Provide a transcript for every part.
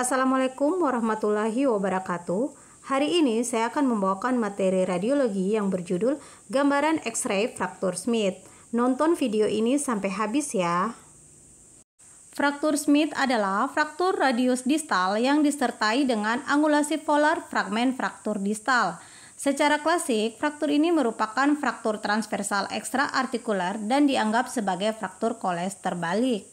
Assalamualaikum warahmatullahi wabarakatuh. Hari ini saya akan membawakan materi radiologi yang berjudul Gambaran X-ray Fraktur Smith. Nonton video ini sampai habis ya. Fraktur Smith adalah fraktur radius distal yang disertai dengan angulasi polar fragmen fraktur distal. Secara klasik, fraktur ini merupakan fraktur transversal ekstra artikular dan dianggap sebagai fraktur koles terbalik.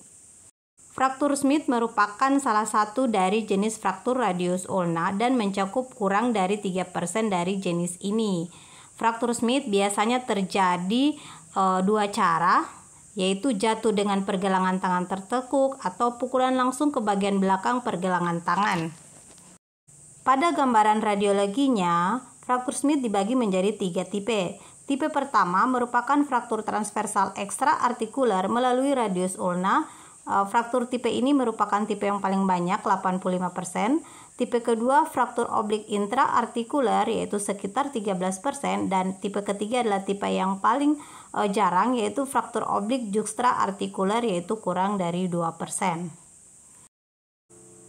Fraktur Smith merupakan salah satu dari jenis fraktur radius ulna dan mencakup kurang dari 3% dari jenis ini. Fraktur Smith biasanya terjadi e, dua cara, yaitu jatuh dengan pergelangan tangan tertekuk atau pukulan langsung ke bagian belakang pergelangan tangan. Pada gambaran radiologinya, fraktur Smith dibagi menjadi tiga tipe. Tipe pertama merupakan fraktur transversal ekstra artikular melalui radius ulna, Eh, fraktur tipe ini merupakan tipe yang paling banyak, 85%. Tipe kedua fraktur oblik intraartikuler yaitu sekitar 13% dan tipe ketiga adalah tipe yang paling eh, jarang yaitu fraktur oblik juxtraartikuler yaitu kurang dari 2%.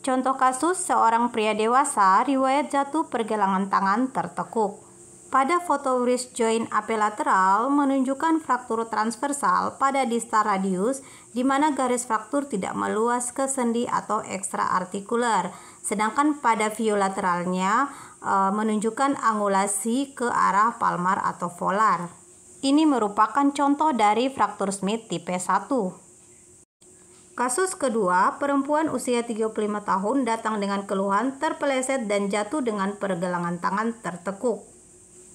Contoh kasus seorang pria dewasa riwayat jatuh pergelangan tangan tertekuk. Pada foto wrist joint apelateral menunjukkan fraktur transversal pada distal radius di mana garis fraktur tidak meluas ke sendi atau ekstraartikuler, Sedangkan pada lateralnya e, menunjukkan angulasi ke arah palmar atau volar. Ini merupakan contoh dari fraktur Smith tipe 1. Kasus kedua, perempuan usia 35 tahun datang dengan keluhan terpeleset dan jatuh dengan pergelangan tangan tertekuk.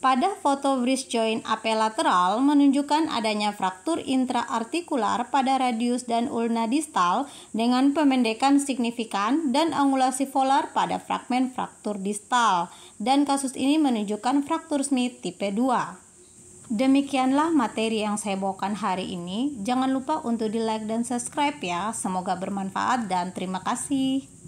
Pada foto wrist joint apelateral menunjukkan adanya fraktur intraartikular pada radius dan ulna distal dengan pemendekan signifikan dan angulasi polar pada fragmen fraktur distal dan kasus ini menunjukkan fraktur Smith tipe 2. Demikianlah materi yang saya bawakan hari ini. Jangan lupa untuk di like dan subscribe ya. Semoga bermanfaat dan terima kasih.